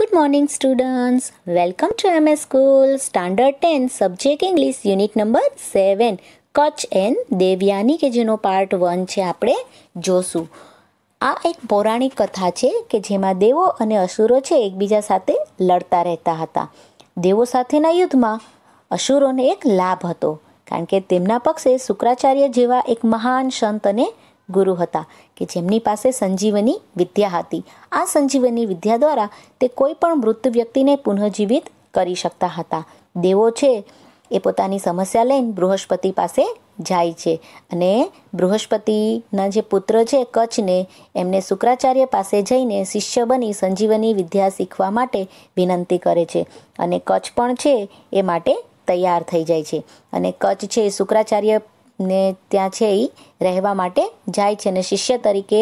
Good morning students welcome to MS school standard ten subject English unit number seven Kacha and Devyani કે જેનો part one છે આપણે જોશું આ એક પૌરાણિક કથા છે કે જેમાં દેવો અને અસુરો છે એકબીજા સાથે લડતા રહેતા હતા દેવો સાથેના યુદ્ધમાં અસુરોને એક લાભ હતો કારણ કે તેમના પક્ષે શુક્રાચાર્ય જેવા એક મહાન સંત અને ગુરુ હતા કે જેમની પાસે સંજીવની વિદ્યા હતી આ સંજીવની વિદ્યા દ્વારા તે કોઈ પણ મૃત વ્યક્તિને પુનઃજીવિત કરી શકતા હતા દેવો છે એ પોતાની સમસ્યા લઈને બૃહસ્પતિ પાસે જાય છે અને બૃહસ્પતિના જે પુત્ર છે કચ્છને એમને શુક્રાચાર્ય પાસે જઈને શિષ્ય બની સંજીવની વિદ્યા શીખવા માટે વિનંતી કરે છે અને કચ્છ પણ છે એ માટે તૈયાર થઈ જાય છે અને કચ્છ છે શુક્રાચાર્ય ને ત્યાં છે એ રહેવા માટે જાય છે અને શિષ્ય તરીકે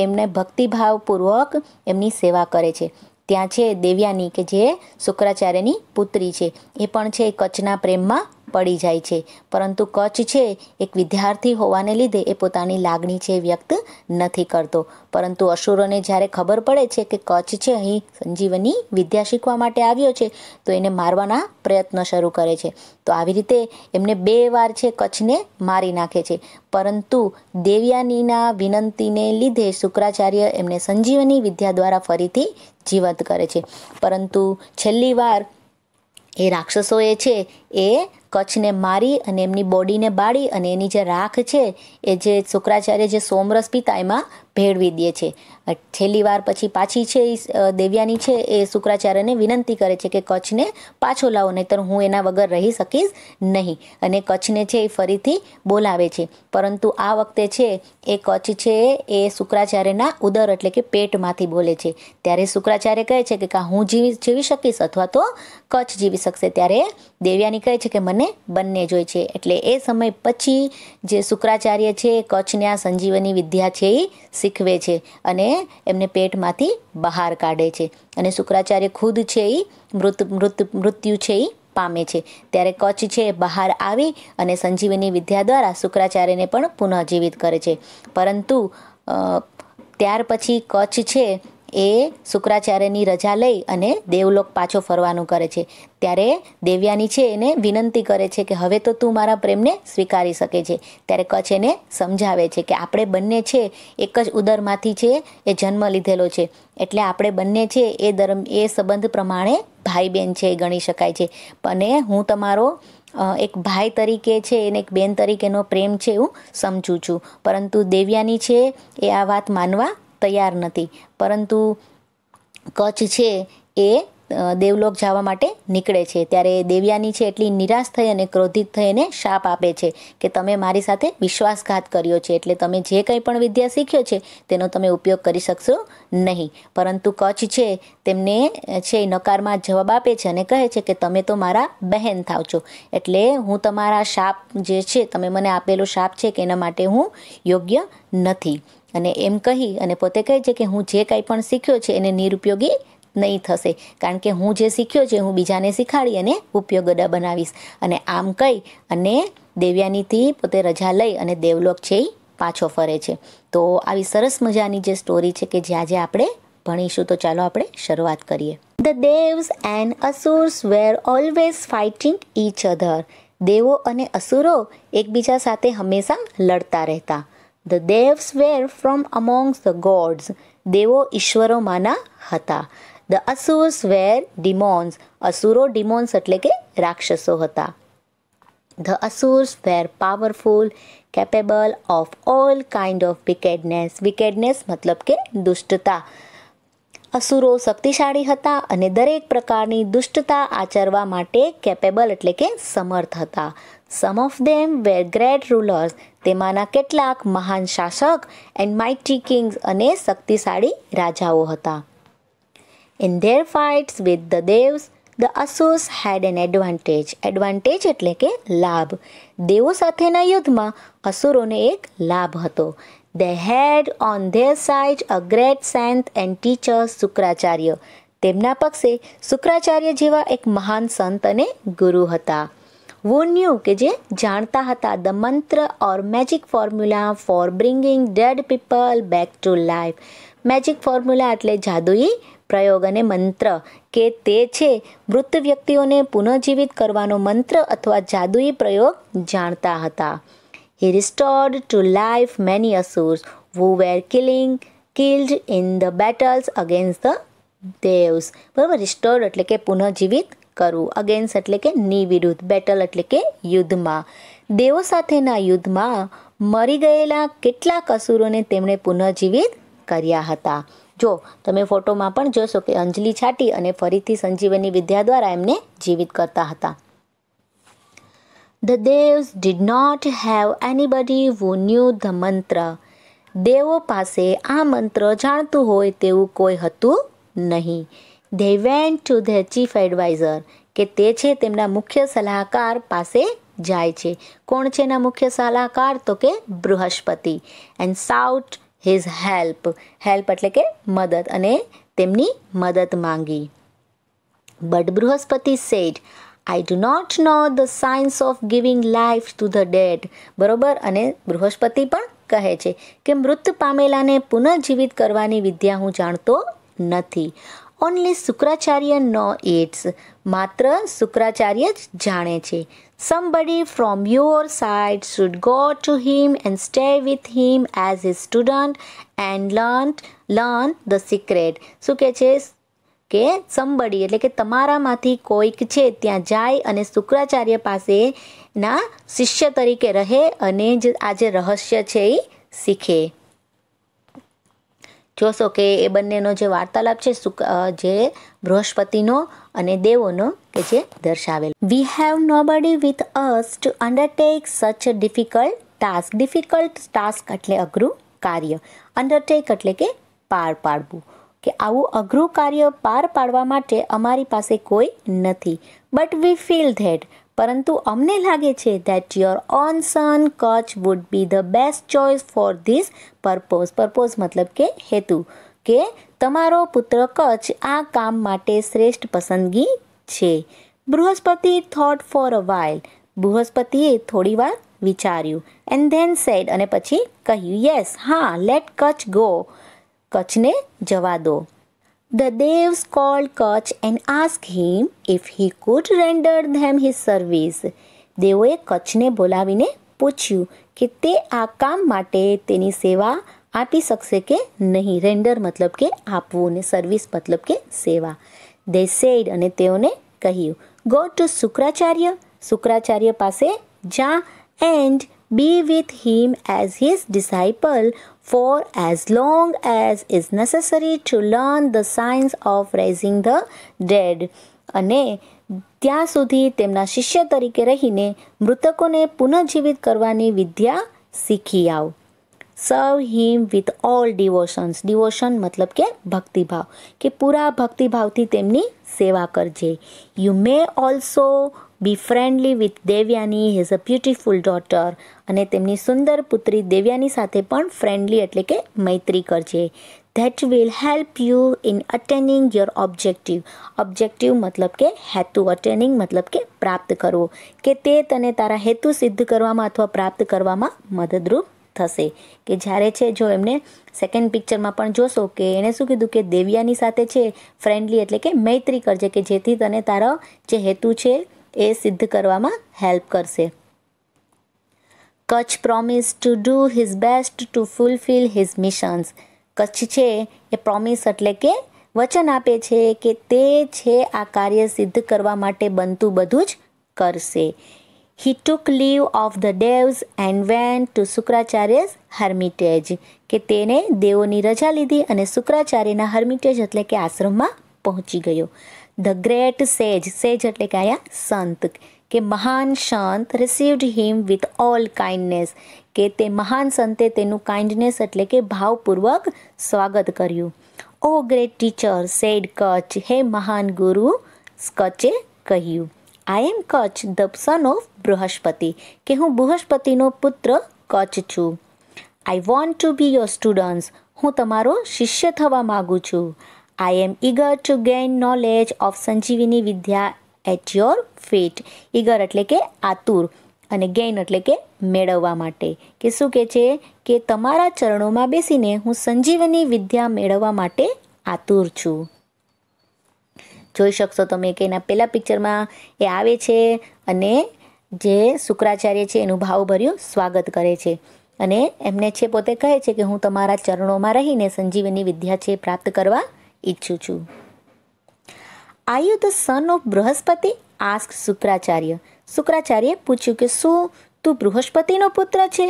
એમને ભક્તિભાવપૂર્વક એમની સેવા કરે છે ત્યાં છે દેવ્યાની કે જે શુક્રાચાર્યની પુત્રી છે એ પણ છે કચ્છના પ્રેમમાં પડી જાય છે પરંતુ કચ્છ છે એક વિદ્યાર્થી હોવાને લીધે એ પોતાની લાગણી છે વ્યક્ત નથી કરતો પરંતુ અસુરોને જ્યારે ખબર પડે છે કે કચ્છ છે અહીં સંજીવની વિદ્યા શીખવા માટે આવ્યો છે તો એને મારવાના પ્રયત્ન શરૂ કરે છે તો આવી રીતે એમને બે વાર છે કચ્છને મારી નાખે છે પરંતુ દેવ્યાનીના વિનંતીને લીધે શુક્રાચાર્ય એમને સંજીવની વિદ્યા દ્વારા ફરીથી જીવંત કરે છે પરંતુ છેલ્લી વાર એ રાક્ષસોએ છે એ કચ્છને મારી અને એમની બોડીને બાળી અને એની જે રાખ છે એ જે શુક્રાચાર્ય જે સોમરસ પિતા એમાં ભેળવી દે છે છેલ્લી વાર પછી પાછી છે એ દેવ્યાની છે એ શુક્રાચાર્યને વિનંતી કરે છે કે કચ્છને પાછો લાવો નહીતર હું એના વગર રહી શકીશ નહીં અને કચ્છને છે એ ફરીથી બોલાવે છે પરંતુ આ વખતે છે એ કચ્છ છે એ શુક્રાચાર્યના ઉદર એટલે કે પેટમાંથી બોલે છે ત્યારે શુક્રાચાર્ય કહે છે કે કાં હું જીવી જીવી શકીશ અથવા તો કચ્છ જીવી શકશે ત્યારે દેવ્યાની કહે છે કે મને બંને જોઈ છે એટલે એ સમય પછી જે શુક્રાચાર્ય છે કચ્છને આ સંજીવની વિદ્યા છે એ શીખવે છે અને એમને પેટમાંથી બહાર કાઢે છે અને શુક્રાચાર્ય ખુદ છે એ મૃત મૃત મૃત્યુ છે એ પામે છે ત્યારે કચ્છ છે બહાર આવી અને સંજીવની વિદ્યા દ્વારા શુક્રાચાર્યને પણ પુનઃજીવિત કરે છે પરંતુ ત્યાર પછી કચ્છ છે એ શુક્રાચાર્યની રજા લઈ અને દેવલોક પાછો ફરવાનું કરે છે ત્યારે દેવ્યાની છે એને વિનંતી કરે છે કે હવે તો તું મારા પ્રેમને સ્વીકારી શકે છે ત્યારે કચ્છ એને સમજાવે છે કે આપણે બંને છે એક જ ઉદરમાંથી છે એ જન્મ લીધેલો છે એટલે આપણે બંને છે એ ધર્મ એ સંબંધ પ્રમાણે ભાઈ બહેન છે એ ગણી શકાય છે અને હું તમારો એક ભાઈ તરીકે છે એને એક બેન તરીકેનો પ્રેમ છે એવું સમજું છું પરંતુ દેવ્યાની છે એ આ વાત માનવા તૈયાર નથી પરંતુ કચ્છ છે એ દેવલોક જવા માટે નીકળે છે ત્યારે દેવ્યાની છે એટલી નિરાશ થઈ અને ક્રોધિત થઈને શાપ આપે છે કે તમે મારી સાથે વિશ્વાસઘાત કર્યો છે એટલે તમે જે કંઈ પણ વિદ્યા શીખ્યો છે તેનો તમે ઉપયોગ કરી શકશો નહીં પરંતુ કચ્છ છે તેમને છે નકારમાં જવાબ આપે છે અને કહે છે કે તમે તો મારા બહેન થાવ છો એટલે હું તમારા શાપ જે છે તમે મને આપેલો શાપ છે કે એના માટે હું યોગ્ય નથી અને એમ કહી અને પોતે કહે છે કે હું જે કાંઈ પણ શીખ્યો છે એને નિરુપયોગી નહીં થશે કારણ કે હું જે શીખ્યો છે હું બીજાને શીખાડી અને ઉપયોગડા બનાવીશ અને આમ કહી અને દેવ્યાનીથી પોતે રજા લઈ અને દેવલોક છે એ પાછો ફરે છે તો આવી સરસ મજાની જે સ્ટોરી છે કે જ્યાં જ્યાં આપણે ભણીશું તો ચાલો આપણે શરૂઆત કરીએ the devas and asuras were always fighting each other દેવો અને અસુરો એકબીજા સાથે હંમેશા લડતા રહેતા the devas were from amongst the gods દેવો ઈશ્વરોમાંના હતા ધ અસુર્સ વેર ડિમોન્સ અસુરો ડિમોન્સ એટલે કે રાક્ષસો હતા the asuras were powerful capable of all kind of wickedness wickedness મતલબ કે દુષ્ટતા અસુરો શક્તિશાળી હતા અને દરેક પ્રકારની દુષ્ટતા આચરવા માટે કેપેબલ એટલે કે સમર્થ હતા some of them were great rulers તેમાંના કેટલાક મહાન શાસક એન્ડ માઇટી કિંગ્સ અને શક્તિશાળી રાજાઓ હતા in their fights with the devas the અસુસ હેડ એન એડવાન્ટેજ એડવાન્ટેજ એટલે કે લાભ દેવો સાથેના યુદ્ધમાં અસુરોને એક લાભ હતો they had on their side a great saint and teacher Shukracharya તેમના પક્ષે શુક્રાચાર્ય જેવા એક મહાન સંત અને ગુરુ હતા वो કે જે જાણતા હતા the mantra or magic formula for bringing dead people back to life magic formula એટલે જાદુઈ પ્રયોગ અને મંત્ર કે તે છે મૃત વ્યક્તિઓને પુનઃજીવિત કરવાનો મંત્ર અથવા જાદુઈ પ્રયોગ જાણતા હતા he restored to life many asuras who were killing killed in the battles against the devas બરાબર રિસ્ટોર્ડ એટલે કે પુનઃજીવિત કરવું અગેન્સ્ટ એટલે કે ની વિરુદ્ધ બેટલ એટલે કે યુદ્ધમાં દેવો સાથેના યુદ્ધમાં મરી ગયેલા કેટલાક અસુરોને તેમણે પુનઃજીવિત કર્યા હતા જો તમે ફોટોમાં પણ જોશો કે અંજલિ છાટી અને ફરીથી સંજીવની વિદ્યા દ્વારા એમને જીવિત કરતા હતા the devas did not have anybody who knew the mantra દેવો પાસે આ મંત્ર જાણતું હોય તેવું કોઈ હતું નહીં they went to the chief adviser કે તે છે તેમના મુખ્ય સલાહકાર પાસે જાય છે કોણ છે એના મુખ્ય સલાહકાર તો કે Brihaspati and sought his help help એટલે કે મદદ અને તેમની મદદ માંગી but Brihaspati said I do not know the science of giving life to the dead બરોબર અને બૃહસ્પતિ પણ કહે છે કે મૃત પામેલાને પુનઃજીવિત કરવાની વિદ્યા હું જાણતો નથી ઓનલી શુક્રાચાર્ય નો ઇટ્સ માત્ર શુક્રાચાર્ય જ જાણે છે somebody from your side should go to him and stay with him as his student and learn learn the secret શું કહે છે કે સંબડી એટલે કે તમારામાંથી કોઈક છે ત્યાં જાય અને શુક્રાચાર્ય પાસેના શિષ્ય તરીકે રહે અને જ આ જે રહસ્ય છે એ શીખે જોશો કે એ બંનેનો જે વાર્તાલાપ છે જે બૃહસ્પતિનો અને દેવોનો કે જે દર્શાવેલ we have nobody with us to undertake such difficult task difficult task એટલે અઘરું કાર્ય અન્ડરટેક એટલે કે પાર પાડવું કે આવું અઘરું કાર્ય પાર પાડવા માટે અમારી પાસે કોઈ નથી બટ વી ફીલ ધેટ પરંતુ અમને લાગે છે that your own son Kacha would be the best choice for this purpose purpose મતલબ કે હેતુ કે તમારો પુત્ર કચ્છ આ કામ માટે શ્રેષ્ઠ પસંદગી છે Brihaspati thought for a while બૃહસ્પતિએ થોડી વાર વિચાર્યું એન્ડ ધેન સેડ અને પછી કહ્યું યસ હા લેટ કચ્છ ગો કચ્છને જવા દો The devs called Koch and asked him if he could render them his service. દેવોએ કચ્છને બોલાવીને પૂછ્યું કે તે આ કામ માટે તેની સેવા આપી શકશે કે નહીં રેન્ડર મતલબ કે આપવું ને સર્વિસ મતલબ કે સેવા દે સેડ અને તેઓને કહ્યું ગો ટુ શુક્રાચાર્ય શુક્રાચાર્ય પાસે જા and be with him as his disciple for as long as is necessary to learn the science of raising the dead અને ત્યાં સુધી તેમના શિષ્ય તરીકે રહીને મૃતકોને પુનઃજીવિત કરવાની વિદ્યા શીખી આવ serve him with all devotions devotion મતલબ કે ભક્તિભાવ કે પૂરા ભક્તિભાવથી તેમની સેવા કરજે you may also be friendly with Devyani his a beautiful daughter અને તેમની સુંદર પુત્રી દેવ્યાની સાથે પણ ફ્રેન્ડલી એટલે કે મૈત્રી કરજે that will help you in attaining your objective objective મતલબ કે હેતુ અટેનિંગ મતલબ કે પ્રાપ્ત કરવો કે તે તને તારા હેતુ સિદ્ધ કરવામાં અથવા પ્રાપ્ત કરવામાં મદદરૂપ થશે કે જ્યારે છે જો એમને સેકન્ડ પિક્ચરમાં પણ જોશો કે એણે શું કીધું કે દેવ્યાની સાથે છે ફ્રેન્ડલી એટલે કે મૈત્રી કરજે કે જેથી તને તારો જે હેતુ છે એ સિદ્ધ કરવામાં હેલ્પ કરશે Kacha promise to do his best to fulfil his missions Kacha છે એ પ્રોમિસ એટલે કે વચન આપે છે કે તે છે આ કાર્ય સિદ્ધ કરવા માટે બનતું બધું જ કરશે he took leave of the devas and went to Shukracharya's hermitage કે તેને દેવોની રજા લીધી અને શુક્રાચાર્યના હર્મિટેજ એટલે કે આશ્રમમાં પહોંચી ગયો ધ ગ્રેટ સેજ સેજ એટલે કે આયા સંત કે મહાન સંત received him with all kindness કે તે મહાન સંતે તેનું કાઇન્ડનેસ એટલે કે ભાવપૂર્વક સ્વાગત કર્યું O great teacher said Kacha હે મહાન ગુરુ કચ્છે કહ્યું I am Kacha the son of Brihaspati કે હું બૃહસ્પતિનો પુત્ર કચ્છ છું I want to be your students હું તમારો શિષ્ય થવા માગું છું I am eager to gain knowledge of Sanjivini vidya at your feet eager એટલે કે આતુર અને ગેઇન એટલે કે મેળવવા માટે કે શું કહે છે કે તમારા ચરણોમાં બેસીને હું સંજીવની વિદ્યા મેળવવા માટે આતુર છું જોઈ શકશો તમે કે એના પહેલાં પિક્ચરમાં એ આવે છે અને જે શુક્રાચાર્ય છે એનું ભાવભર્યું સ્વાગત કરે છે અને એમને છે પોતે કહે છે કે હું તમારા ચરણોમાં રહીને સંજીવની વિદ્યા છે પ્રાપ્ત કરવા ઈચ્છું છું are you the son of Brihaspati ask Shukracharya Shukracharya પૂછ્યું કે શું તું બૃહસ્પતિનો પુત્ર છે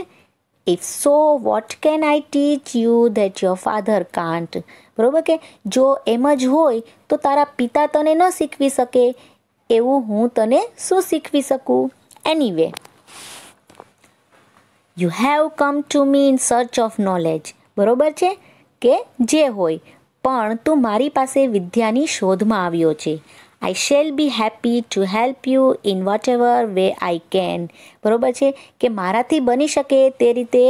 if so what can I teach you that your father can't બરાબર કે જો એમ જ હોય તો તારા પિતા તને ન શીખવી શકે એવું હું તને શું શીખવી શકું anyway you have come to me in search of knowledge બરોબર છે કે જે હોય પણ તું મારી પાસે વિદ્યાની શોધમાં આવ્યો છે I shall be happy to help you in whatever way I can બરાબર છે કે મારાથી બની શકે તે રીતે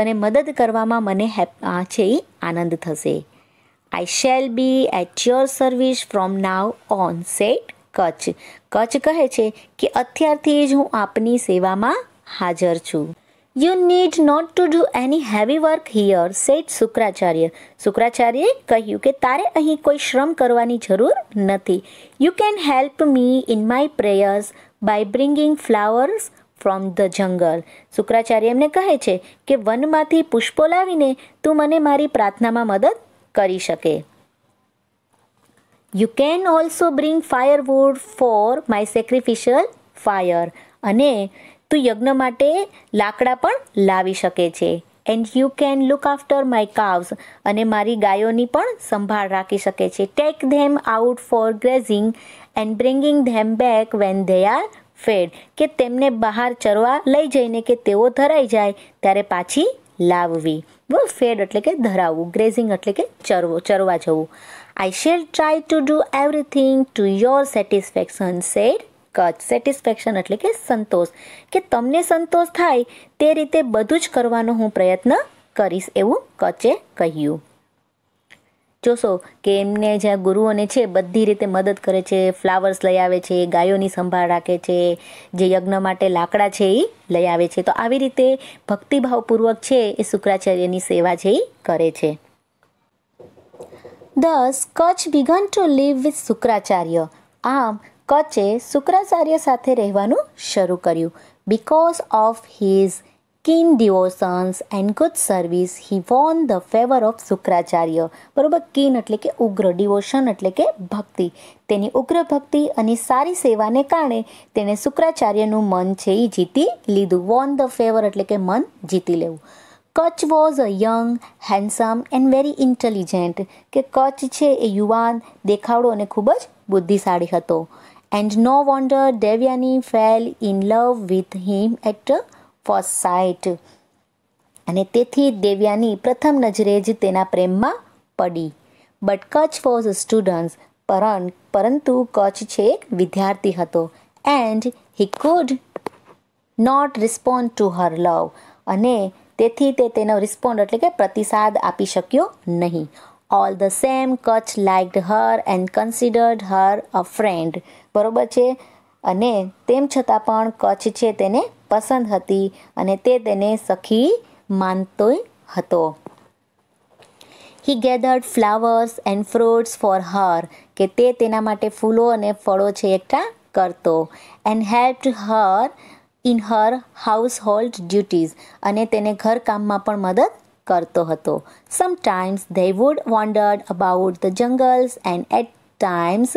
તને મદદ કરવામાં મને હેપ છે એ આનંદ થશે I shall be at your service from now on said Kacha Kacha કહે છે કે અત્યારથી જ હું આપની સેવામાં હાજર છું you need not to do any heavy work here said Shukracharya શુક્રાચાર્યએ કહ્યું કે તારે અહીં કોઈ શ્રમ કરવાની જરૂર નથી you can help me in my prayers by bringing flowers from the jungle Shukracharya એમને કહે છે કે વનમાંથી પુષ્પો લાવીને તું મને મારી પ્રાર્થનામાં મદદ કરી શકે you can also bring firewood for my sacrificial fire અને તો યજ્ઞ માટે લાકડા પણ લાવી શકે છે and you can look after my cows અને મારી ગાયોની પણ સંભાળ રાખી શકે છે take them out for grazing and bringing them back when they are fed કે તેમને બહાર ચરવા લઈ જઈને કે તેઓ ધરાઈ જાય ત્યારે પાછી લાવવી બહુ ફેડ એટલે કે ધરાવવું ગ્રેઝિંગ એટલે કે ચરવો ચરવા જવું I shall try to do everything to your satisfaction said Kacha satisfaction એટલે કે સંતોષ કે તમને સંતોષ થાય તે રીતે બધું જ કરવાનો હું પ્રયત્ન કરીશ એવું કચે કહ્યું જોશો કે એમને જ્યાં ગુરુઓને છે બધી રીતે મદદ કરે છે ફ્લાવર્સ લઈ આવે છે ગાયોની સંભાળ રાખે છે જે યજ્ઞ માટે લાકડા છે એ લઈ આવે છે તો આવી રીતે ભક્તિભાવપૂર્વક છે એ શુક્રાચાર્યની સેવા છે એ કરે છે thus Kacha began to live with Shukracharya આમ કચ્છે શુક્રાચાર્ય સાથે રહેવાનું શરૂ કર્યું because of his keen devotions and good service he won the favour of Shukracharya બરાબર કિન એટલે કે ઉગ્ર ડિવોશન એટલે કે ભક્તિ તેની ઉગ્ર ભક્તિ અને સારી સેવાને કારણે તેણે શુક્રાચાર્યનું મન છે એ જીતી લીધું વોન ધ ફેવર એટલે કે મન જીતી લેવું Kacha was a young handsome and very intelligent કે કચ્છ છે એ યુવાન દેખાવડો અને ખૂબ જ બુદ્ધિશાળી હતો And no wonder Devyani fell in love with him at first sight અને તેથી દેવ્યાની પ્રથમ નજરે જ તેના પ્રેમમાં પડી બટ કચ્છ વોઝ સ્ટુડન્ટ્સ પરન પરંતુ કચ્છ છે એક વિદ્યાર્થી હતો and he could not respond to her love અને તેથી તે તેનો રિસ્પોન્ડ એટલે કે પ્રતિસાદ આપી શક્યો નહીં all the same Kacha liked her and considered her a friend બરોબર છે અને તેમ છતાં પણ કચ્છ છે તેને પસંદ હતી અને તે તેને સખી માનતો હતો he gathered flowers and fruits for her કે તે તેના માટે ફૂલો અને ફળો છે એકઠા કરતો and help her in her household duties અને તેને ઘરકામમાં પણ મદદ કરતો હતો sometimes they would wandered about the jungles and at times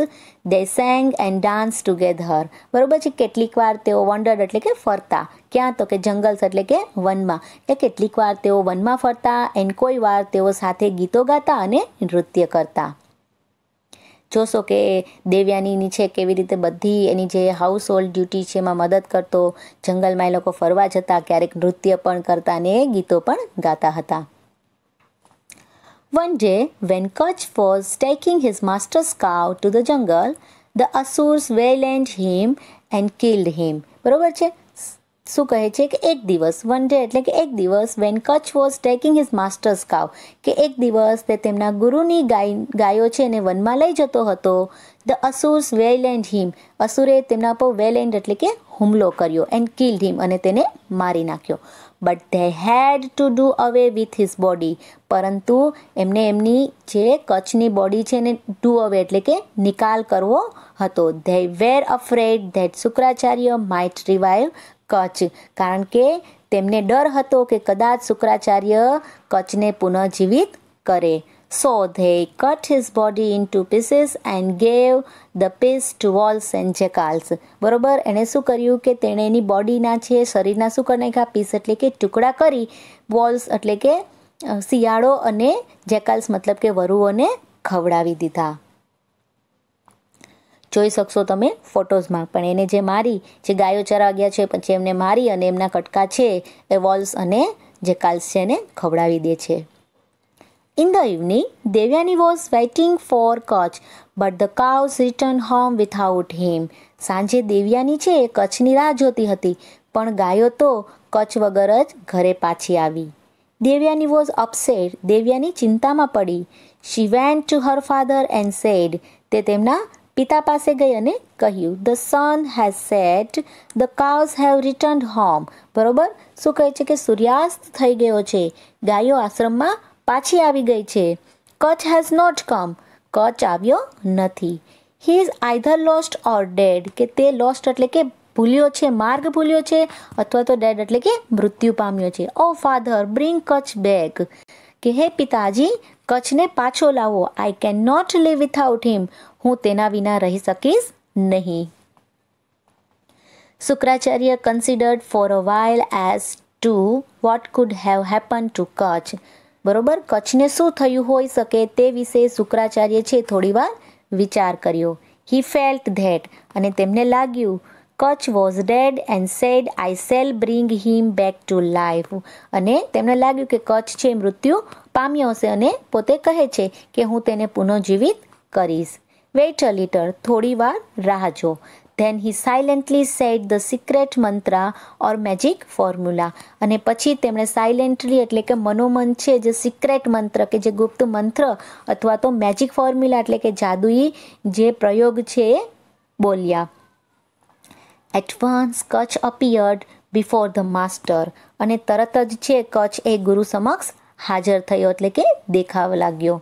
they sang and dance together બરાબર છે કેટલીક વાર તેઓ વંડર એટલે કે ફરતા ક્યાં તો કે જંગલ્સ એટલે કે વનમાં એટલે કેટલીક વાર તેઓ વનમાં ફરતા એન્ડ કોઈ વાર તેઓ સાથે ગીતો ગાતા અને નૃત્ય કરતા જોશો કે દેવ્યાની છે કેવી રીતે બધી એની જે હાઉસ હોલ્ડ ડ્યુટી છે એમાં મદદ કરતો જંગલમાં એ લોકો ફરવા જતા ક્યારેક નૃત્ય પણ કરતા ને ગીતો પણ ગાતા હતા One day, when Kach was taking his master's cow to the jungle, the Asurs waylaid him and killed him. બરોબર છે શું કહે છે કે એક દિવસ વન ડે એટલે કે એક દિવસ when Kacha was taking his master's cow કે એક દિવસ તે તેમના ગુરુની ગાય ગાયો છે એને વનમાં લઈ જતો હતો ધ અસુર્સ વેલ એન્ડ હિમ અસુરે તેમના પર વેલ એન્ડ એટલે કે હુમલો કર્યો એન્ડ કિલ્ડ હિમ અને તેને મારી નાખ્યો but they had to do away with his body પરંતુ એમને એમની જે કચ્છની બોડી છે એને ડુ અવે એટલે કે નિકાલ કરવો હતો they were afraid that Shukracharya might revive Kacha કારણ કે તેમને ડર હતો કે કદાચ શુક્રાચાર્ય કચ્છને પુનઃજીવિત કરે So they cut his body into pieces and gave the piece to wolves and jackals બરોબર એણે શું કર્યું કે તેણે એની બોડીના છે શરીરના શું કરી નાખ્યા પીસ એટલે કે ટુકડા કરી વોલ્સ એટલે કે શિયાળો અને જેકાલ્સ મતલબ કે વરુઓને ખવડાવી દીધા જોઈ શકશો તમે ફોટોઝમાં પણ એને જે મારી જે ગાયો ચરા ગયા છે પછી એમને મારી અને એમના કટકા છે એ વોલ્સ અને જેકાલ્સ છે એને ખવડાવી દે છે In the evening, Devyani was waiting for Kutch, but the cows returned home without him. સાંજે દેવ્યાની છે એ કચ્છની રાહ જોતી હતી પણ ગાયો તો કચ્છ વગર જ ઘરે પાછી આવી દેવ્યાની વોઝ અપસેટ દેવ્યાની ચિંતામાં પડી she went to her father and said તે તેમના પિતા પાસે ગઈ અને કહ્યું the sun has set the cows have return home બરોબર શું કહે છે કે સૂર્યાસ્ત થઈ ગયો છે ગાયો આશ્રમમાં પાછી આવી ગઈ છે Kacha has not come Kacha આવ્યો નથી he is either lost or dead કે તે લોસ્ટ એટલે કે ભૂલ્યો છે માર્ગ ભૂલ્યો છે અથવા તો ડેડ એટલે કે મૃત્યુ પામ્યો છે O father bring Kacha back કે હે પિતાજી કચ્છને પાછો લાવો I can not live without him હું તેના વિના રહી શકીશ નહીં Shukracharya considered for a while as to what could have happen to Kacha બરોબર કચ્છને શું થયું હોઈ શકે તે વિશે શુક્રાચાર્ય છે થોડીવાર વિચાર કર્યો હી ફેલ્ટ ધેટ અને તેમને લાગ્યું Kacha was dead and said I shall bring him back to life અને તેમને લાગ્યું કે કચ્છ છે મૃત્યુ પામ્યો હશે અને પોતે કહે છે કે હું તેને પુનઃજીવિત કરીશ વેઇટ અ લીટર થોડી વાર રાહ જો then he silently said the secret mantra or magic formula અને પછી તેમણે સાયલેન્ટલી એટલે કે મનોમન છે જે સિક્રેટ મંત્ર કે જે ગુપ્ત મંત્ર અથવા તો મેજિક ફોર્મ્યુલા એટલે કે જાદુઈ જે પ્રયોગ છે એ બોલ્યા એડવાન્સ Kacha appeared before the master અને તરત જ છે કચ્છ એ ગુરુ સમક્ષ હાજર થયો એટલે કે દેખાવ લાગ્યો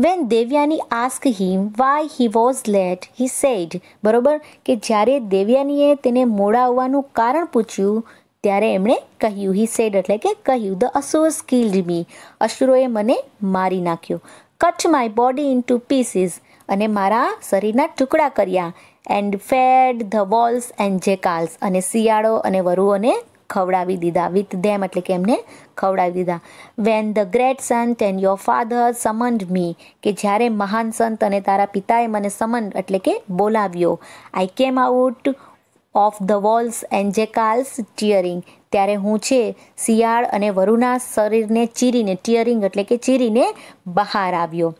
when Devyani asked him why he was late he said બરોબર કે જ્યારે દેવ્યાનીએ તેને મોડા આવવાનું કારણ પૂછ્યું ત્યારે એમણે કહ્યું હી સેડ એટલે કે કહ્યું ધ અસુર સ્કિલ્ડ મી અસુરોએ મને મારી નાખ્યો cut my body into pieces અને મારા શરીરના ટુકડા કર્યા and fed the wolves and jackals અને શિયાળો અને વરુઓને ખવડાવી દીધા વિથ ધેમ એટલે કે એમને ખવડાવી દીધા when the great saint and your father summoned me કે જ્યારે મહાન સંત અને તારા પિતાએ મને સમન એટલે કે બોલાવ્યો I came out of the wolves and jackals tearing ત્યારે હું છે શિયાળ અને વરુના શરીરને ચીરીને ટીયરિંગ એટલે કે ચીરીને બહાર આવ્યો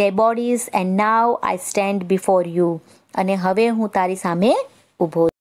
their bodies and now I stand before you અને હવે હું તારી સામે ઊભો